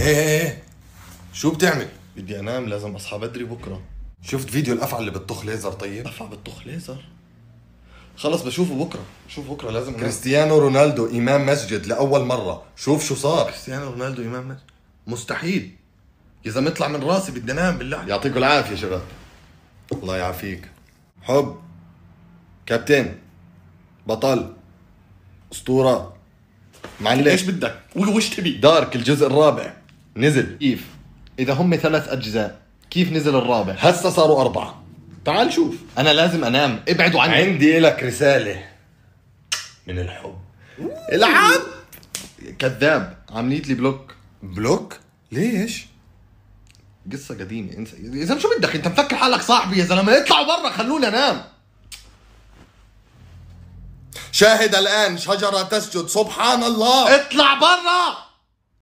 ايه ايه ايه شو بتعمل؟ بدي انام لازم اصحى بدري بكره شفت فيديو الافعى اللي بتطخ ليزر طيب؟ افعى بتطخ ليزر؟ خلص بشوفه بكره شوف بكره لازم أنام. كريستيانو رونالدو امام مسجد لاول مره شوف شو صار كريستيانو رونالدو امام مسجد مستحيل يا زلمه اطلع من راسي بدي انام بالله يعطيكم العافيه شباب الله يعافيك حب كابتن بطل اسطوره معلم ايش بدك وش تبي دارك الجزء الرابع نزل كيف اذا هم ثلاث اجزاء كيف نزل الرابع هسه صاروا اربعه تعال شوف انا لازم انام ابعدوا عني عندي لك رساله من الحب العب كذاب عمليت لي بلوك بلوك ليش قصة قديمة انسى يا زلمة شو بدك انت مفكر حالك صاحبي يا زلمة اطلعوا برا خلوني انام شاهد الآن شجرة تسجد سبحان الله اطلع برا